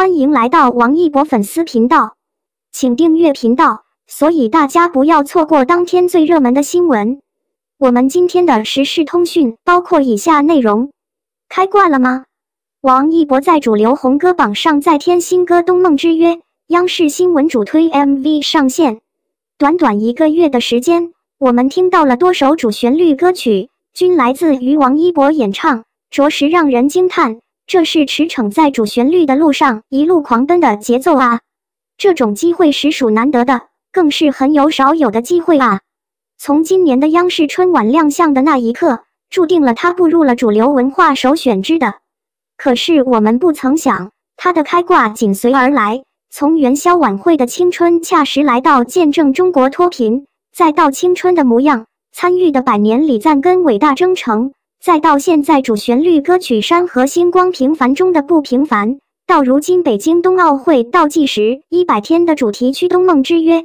欢迎来到王一博粉丝频道，请订阅频道，所以大家不要错过当天最热门的新闻。我们今天的时事通讯包括以下内容：开挂了吗？王一博在主流红歌榜上再添新歌《冬梦之约》，央视新闻主推 MV 上线。短短一个月的时间，我们听到了多首主旋律歌曲，均来自于王一博演唱，着实让人惊叹。这是驰骋在主旋律的路上，一路狂奔的节奏啊！这种机会实属难得的，更是很有少有的机会啊！从今年的央视春晚亮相的那一刻，注定了他步入了主流文化首选之的。可是我们不曾想，他的开挂紧随而来，从元宵晚会的青春恰时来到见证中国脱贫，再到青春的模样，参与的百年礼赞跟伟大征程。再到现在主旋律歌曲《山河星光》平凡中的不平凡，到如今北京冬奥会倒计时一百天的主题曲《冬梦之约》，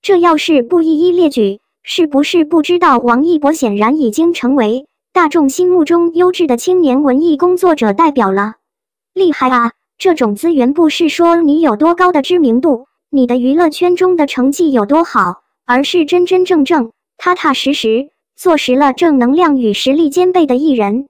这要是不一一列举，是不是不知道王一博显然已经成为大众心目中优质的青年文艺工作者代表了？厉害啊！这种资源不是说你有多高的知名度，你的娱乐圈中的成绩有多好，而是真真正正、踏踏实实。坐实了正能量与实力兼备的艺人，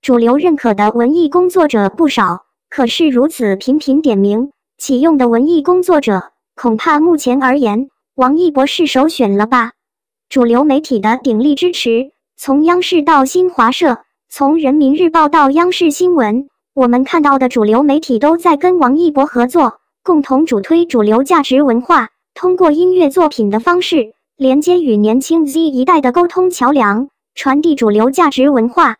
主流认可的文艺工作者不少。可是如此频频点名启用的文艺工作者，恐怕目前而言，王一博是首选了吧？主流媒体的鼎力支持，从央视到新华社，从人民日报到央视新闻，我们看到的主流媒体都在跟王一博合作，共同主推主流价值文化，通过音乐作品的方式。连接与年轻 Z 一代的沟通桥梁，传递主流价值文化。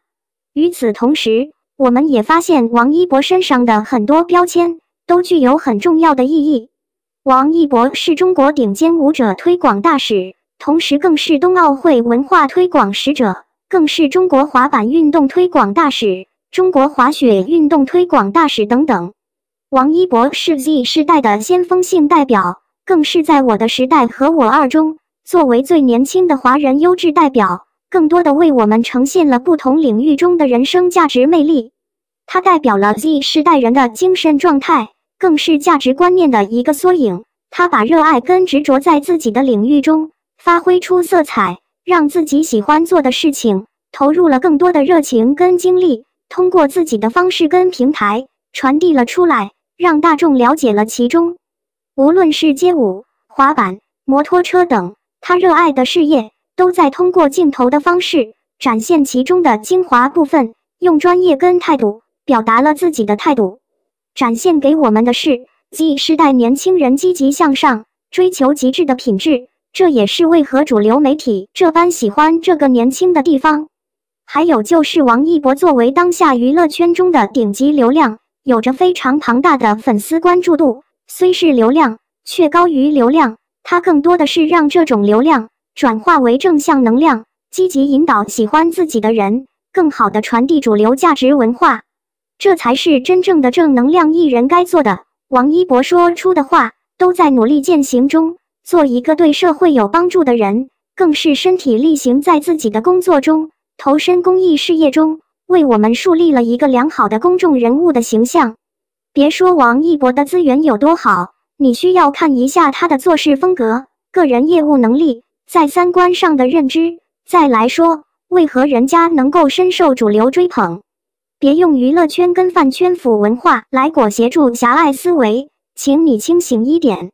与此同时，我们也发现王一博身上的很多标签都具有很重要的意义。王一博是中国顶尖舞者推广大使，同时更是冬奥会文化推广使者，更是中国滑板运动推广大使、中国滑雪运动推广大使等等。王一博是 Z 世代的先锋性代表，更是在《我的时代和我二》中。作为最年轻的华人优质代表，更多的为我们呈现了不同领域中的人生价值魅力。他代表了 Z 世代人的精神状态，更是价值观念的一个缩影。他把热爱跟执着在自己的领域中发挥出色彩，让自己喜欢做的事情投入了更多的热情跟精力，通过自己的方式跟平台传递了出来，让大众了解了其中。无论是街舞、滑板、摩托车等。他热爱的事业，都在通过镜头的方式展现其中的精华部分，用专业跟态度表达了自己的态度，展现给我们的是 Z 世代年轻人积极向上、追求极致的品质。这也是为何主流媒体这般喜欢这个年轻的地方。还有就是王一博作为当下娱乐圈中的顶级流量，有着非常庞大的粉丝关注度，虽是流量，却高于流量。它更多的是让这种流量转化为正向能量，积极引导喜欢自己的人，更好的传递主流价值文化，这才是真正的正能量艺人该做的。王一博说出的话都在努力践行中，做一个对社会有帮助的人，更是身体力行在自己的工作中，投身公益事业中，为我们树立了一个良好的公众人物的形象。别说王一博的资源有多好。你需要看一下他的做事风格、个人业务能力，在三观上的认知，再来说为何人家能够深受主流追捧。别用娱乐圈跟饭圈腐文化来裹挟住狭隘思维，请你清醒一点。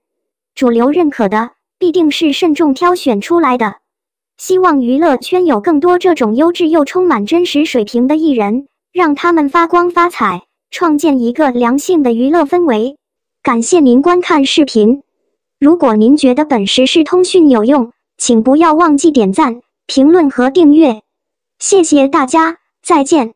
主流认可的必定是慎重挑选出来的。希望娱乐圈有更多这种优质又充满真实水平的艺人，让他们发光发彩，创建一个良性的娱乐氛围。感谢您观看视频。如果您觉得本实时通讯有用，请不要忘记点赞、评论和订阅。谢谢大家，再见。